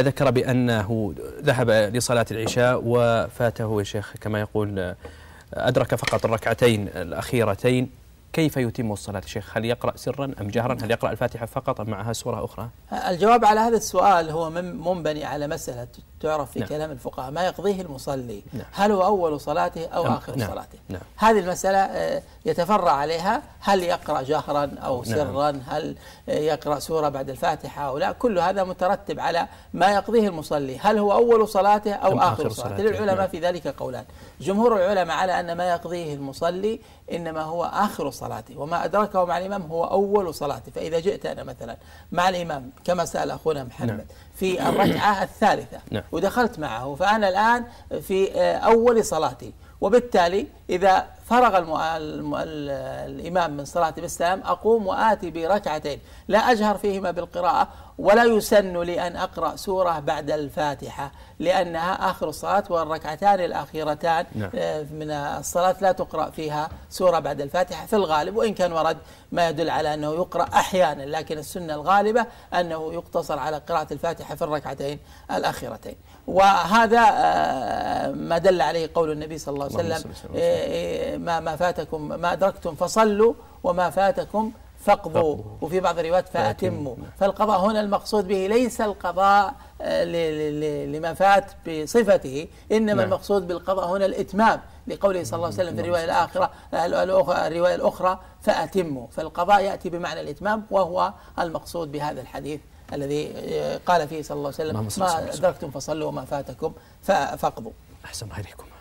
ذكر بأنه ذهب لصلاة العشاء وفاته يا شيخ كما يقول أدرك فقط الركعتين الأخيرتين كيف يتم الصلاة شيخ هل يقرأ سرا أم جهرا هل يقرأ الفاتحة فقط أم معها سورة أخرى الجواب على هذا السؤال هو منبني على مسألة تعرف في نعم. كلام الفقهاء ما يقضيه المصلي نعم. هل هو أول صلاته أو نعم. آخر نعم. صلاته نعم. هذه المسألة آه، يتفرع عليها هل يقرأ جهرا أو نعم. سرا نعم. هل آه، يقرأ سورة بعد الفاتحة أو لا كل هذا مترتب على ما يقضيه المصلي هل هو أول صلاته أو نعم، آخر, آخر صلاته للعلماء نعم. في ذلك قولان جمهور العلماء على أن ما يقضيه المصلي إنما هو آخر صلاته وما أدركه مع الإمام هو أول صلاته فإذا جئت أنا مثلا مع الإمام كما سأل أخونا محمد نعم. في الركعة الثالثة نعم. ودخلت معه فأنا الآن في آه، أول صلاتي وبالتالي إذا فرغ الم... الم... الإمام من صلاة بالسلام أقوم وآتي بركعتين لا أجهر فيهما بالقراءة ولا يسن لي أن أقرأ سورة بعد الفاتحة لأنها آخر الصلاة والركعتان الأخيرتان نعم. آه، من الصلاة لا تقرأ فيها سورة بعد الفاتحة في الغالب وإن كان ورد ما يدل على أنه يقرأ أحيانا لكن السنة الغالبة أنه يقتصر على قراءة الفاتحة في الركعتين الأخيرتين وهذا آه، ما دل عليه قول النبي صلى الله عليه وسلم آه، ما ما فاتكم ما أدركتم فصلوا وما فاتكم فقضوا وفي بعض الروايات فأتموا نعم. فالقضاء هنا المقصود به ليس القضاء آه، لما فات بصفته إنما نعم. المقصود بالقضاء هنا الإتمام لقوله صلى الله عليه وسلم في نعم. الرواية الآخرة الرواية الأخرى فأتموا فالقضاء يأتي بمعنى الإتمام وهو المقصود بهذا الحديث الذي آه، قال فيه صلى الله عليه وسلم ما أدركتم فصلوا وما فاتكم فاقضوا أحسن إليكم